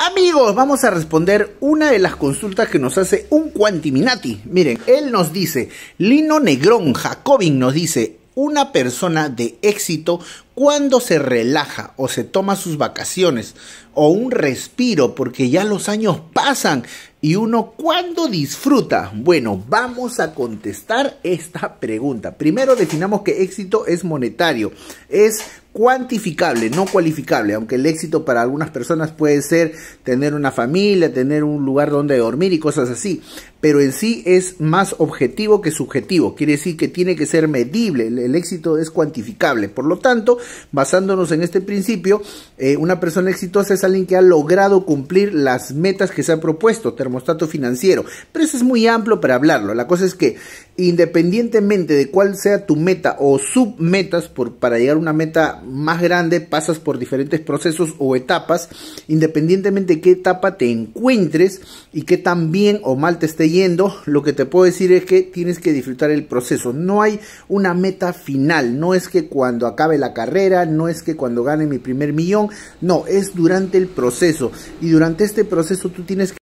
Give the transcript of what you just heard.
Amigos, vamos a responder una de las consultas que nos hace un Quantiminati. Miren, él nos dice, Lino Negrón, Jacobin nos dice, una persona de éxito cuando se relaja o se toma sus vacaciones o un respiro porque ya los años pasan y uno cuando disfruta. Bueno, vamos a contestar esta pregunta. Primero definamos que éxito es monetario, es cuantificable, no cualificable, aunque el éxito para algunas personas puede ser tener una familia, tener un lugar donde dormir y cosas así, pero en sí es más objetivo que subjetivo, quiere decir que tiene que ser medible, el, éxito es cuantificable, por lo tanto, basándonos en este principio, eh, una persona exitosa es alguien que ha logrado cumplir las metas que se ha propuesto, termostato financiero, pero eso es muy amplio para hablarlo, la cosa es que independientemente de cuál sea tu meta o submetas por, para llegar a una meta más grande pasas por diferentes procesos o etapas, independientemente de qué etapa te encuentres y qué tan bien o mal te esté yendo, lo que te puedo decir es que tienes que disfrutar el proceso. No hay una meta final, no es que cuando acabe la carrera, no es que cuando gane mi primer millón, no, es durante el proceso. Y durante este proceso tú tienes que